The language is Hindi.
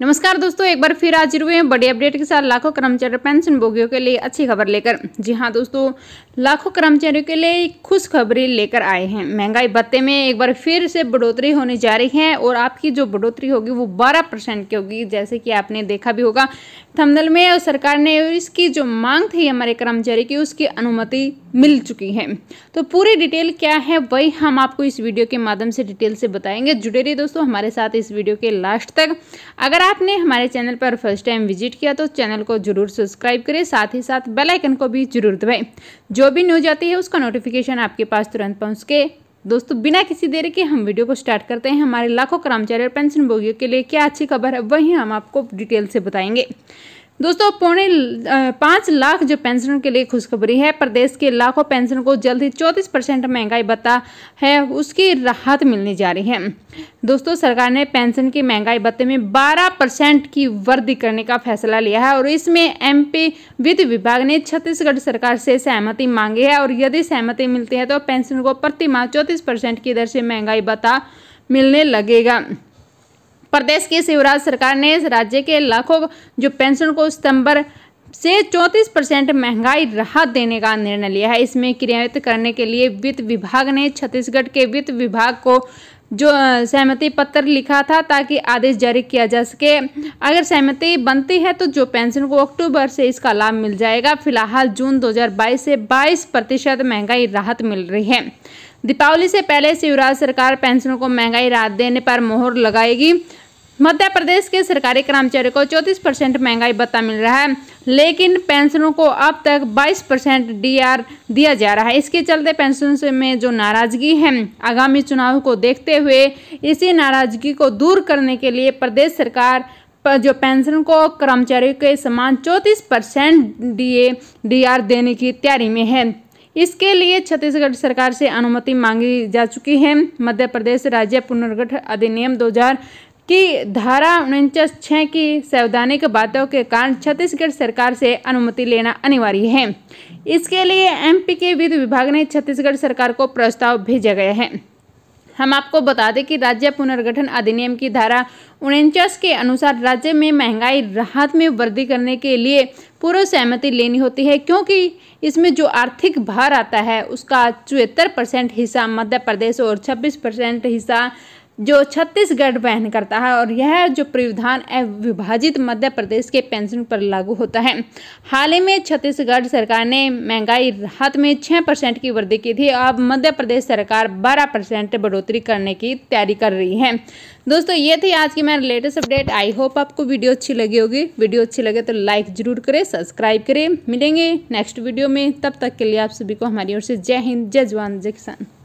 नमस्कार दोस्तों एक बार फिर हाजिर हुए हैं बड़ी अपडेट के साथ लाखों कर्मचारी पेंशन भोगियों के लिए अच्छी खबर लेकर जी हाँ दोस्तों लाखों कर्मचारियों के लिए खुशखबरी लेकर आए हैं महंगाई भत्ते में एक बार फिर से बढ़ोतरी होने जा रही है और आपकी जो बढ़ोतरी होगी वो बारह परसेंट की होगी जैसे कि आपने देखा भी होगा थमदल में और सरकार ने इसकी जो मांग थी हमारे कर्मचारी की उसकी अनुमति मिल चुकी है तो पूरी डिटेल क्या है वही हम आपको इस वीडियो के माध्यम से डिटेल से बताएंगे जुड़े रही दोस्तों हमारे साथ इस वीडियो के लास्ट तक अगर आप आपने हमारे चैनल पर फर्स्ट टाइम विजिट किया तो चैनल को जरूर सब्सक्राइब करें साथ ही साथ बेल आइकन को भी जरूर दबाएं जो भी न्यूज आती है उसका नोटिफिकेशन आपके पास तुरंत पहुंच के दोस्तों बिना किसी देर के हम वीडियो को स्टार्ट करते हैं हमारे लाखों कर्मचारी और पेंशन भोगियों के लिए क्या अच्छी खबर है वही हम आपको डिटेल से बताएंगे दोस्तों पौने पाँच लाख जो पेंशनर के लिए खुशखबरी है प्रदेश के लाखों पेंशनर को जल्द ही चौंतीस परसेंट महंगाई भत्ता है उसकी राहत मिलने जा रही है दोस्तों सरकार ने पेंशन की महंगाई भत्ते में 12 परसेंट की वृद्धि करने का फैसला लिया है और इसमें एम पी वित्त विभाग ने छत्तीसगढ़ सरकार से सहमति मांगी है और यदि सहमति मिलती है तो पेंशनर को प्रति माह चौंतीस परसेंट की दर से महंगाई भत्ता मिलने लगेगा प्रदेश की शिवराज सरकार ने राज्य के लाखों जो पेंशन को सितंबर से 34 परसेंट महंगाई राहत देने का निर्णय लिया है इसमें क्रियान्वित करने के लिए वित्त विभाग ने छत्तीसगढ़ के वित्त विभाग को जो सहमति पत्र लिखा था ताकि आदेश जारी किया जा सके अगर सहमति बनती है तो जो पेंशन को अक्टूबर से इसका लाभ मिल जाएगा फिलहाल जून 2022 से 22 प्रतिशत महंगाई राहत मिल रही है दीपावली से पहले शिवराज सरकार पेंशनों को महंगाई राहत देने पर मोहर लगाएगी मध्य प्रदेश के सरकारी कर्मचारियों को चौंतीस परसेंट महंगाई भत्ता मिल रहा है लेकिन पेंशनों को अब तक 22 परसेंट डी दिया जा रहा है इसके चलते पेंशन में जो नाराजगी है आगामी चुनाव को देखते हुए इसी नाराजगी को दूर करने के लिए प्रदेश सरकार पर जो पेंशन को कर्मचारियों के समान चौंतीस परसेंट डी डी देने की तैयारी में है इसके लिए छत्तीसगढ़ सरकार से अनुमति मांगी जा चुकी है मध्य प्रदेश राज्य पुनर्गठन अधिनियम कि धारा उनचास छः की संवैधानिक बातों के कारण छत्तीसगढ़ सरकार से अनुमति लेना अनिवार्य है इसके लिए एमपी के विधि विभाग ने छत्तीसगढ़ सरकार को प्रस्ताव भेजा गया है हम आपको बता दें कि राज्य पुनर्गठन अधिनियम की धारा उनचास के अनुसार राज्य में महंगाई राहत में वृद्धि करने के लिए पूर्व सहमति लेनी होती है क्योंकि इसमें जो आर्थिक भार आता है उसका चौहत्तर परसेंट हिस्सा मध्य प्रदेश और छब्बीस परसेंट हिस्सा जो छत्तीसगढ़ वहन करता है और यह जो प्रावधान विभाजित मध्य प्रदेश के पेंशन पर लागू होता है हाल ही में छत्तीसगढ़ सरकार ने महंगाई राहत में छः परसेंट की वृद्धि की थी अब मध्य प्रदेश सरकार बारह परसेंट बढ़ोतरी करने की तैयारी कर रही है दोस्तों ये थी आज की मेरा लेटेस्ट अपडेट आई होप आपको वीडियो अच्छी लगी होगी वीडियो अच्छी लगे तो लाइक जरूर करें सब्सक्राइब करें मिलेंगे नेक्स्ट वीडियो में तब तक के लिए आप सभी को हमारी ओर से जय हिंद जय जवान जय किसान